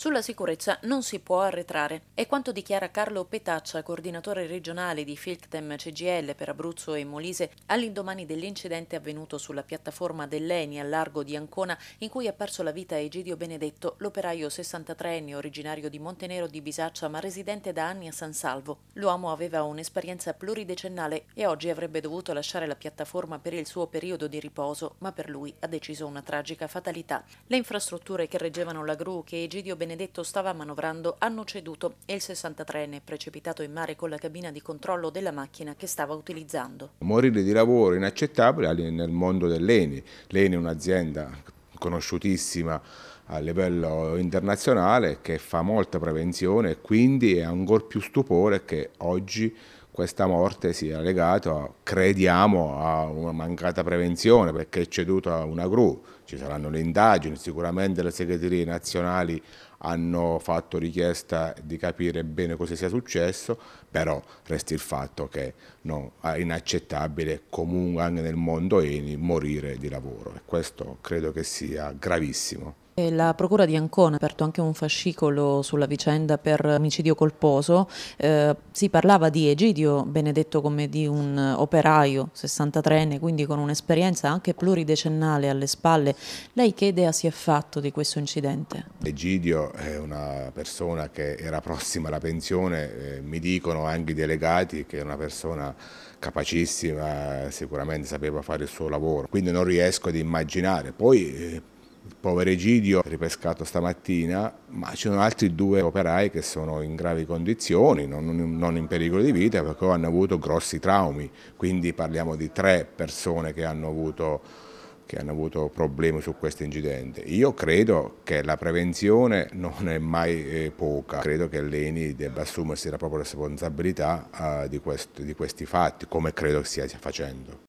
Sulla sicurezza non si può arretrare. È quanto dichiara Carlo Petaccia, coordinatore regionale di Filctem CGL per Abruzzo e Molise, all'indomani dell'incidente avvenuto sulla piattaforma dell'Eni al largo di Ancona, in cui ha perso la vita Egidio Benedetto, l'operaio 63enne originario di Montenero di Bisaccia ma residente da anni a San Salvo. L'uomo aveva un'esperienza pluridecennale e oggi avrebbe dovuto lasciare la piattaforma per il suo periodo di riposo, ma per lui ha deciso una tragica fatalità. Le infrastrutture che reggevano la gru che Egidio Benedetto Benedetto stava manovrando hanno ceduto e il 63enne è precipitato in mare con la cabina di controllo della macchina che stava utilizzando. Morire di lavoro inaccettabile nel mondo dell'ENI. L'ENI è un'azienda conosciutissima a livello internazionale che fa molta prevenzione e quindi è ancora più stupore che oggi questa morte sia legata, crediamo, a una mancata prevenzione perché è ceduta una gru. Ci saranno le indagini, sicuramente le segreterie nazionali hanno fatto richiesta di capire bene cosa sia successo, però resta il fatto che no, è inaccettabile comunque anche nel mondo ENI morire di lavoro e questo credo che sia gravissimo. La Procura di Ancona ha aperto anche un fascicolo sulla vicenda per omicidio colposo. Eh, si parlava di Egidio Benedetto come di un operaio 63enne, quindi con un'esperienza anche pluridecennale alle spalle. Lei che idea si è fatto di questo incidente? Egidio è una persona che era prossima alla pensione, eh, mi dicono anche i delegati che è una persona capacissima, sicuramente sapeva fare il suo lavoro, quindi non riesco ad immaginare. Poi il eh, povero Egidio ripescato stamattina, ma ci sono altri due operai che sono in gravi condizioni, non, in pericolo di vita, perché hanno avuto grossi traumi, quindi parliamo di tre persone che hanno avuto che hanno avuto problemi su questo incidente. Io credo che la prevenzione non è mai eh, poca, credo che l'ENI debba assumersi la propria responsabilità eh, di, questi fatti, come credo stia facendo.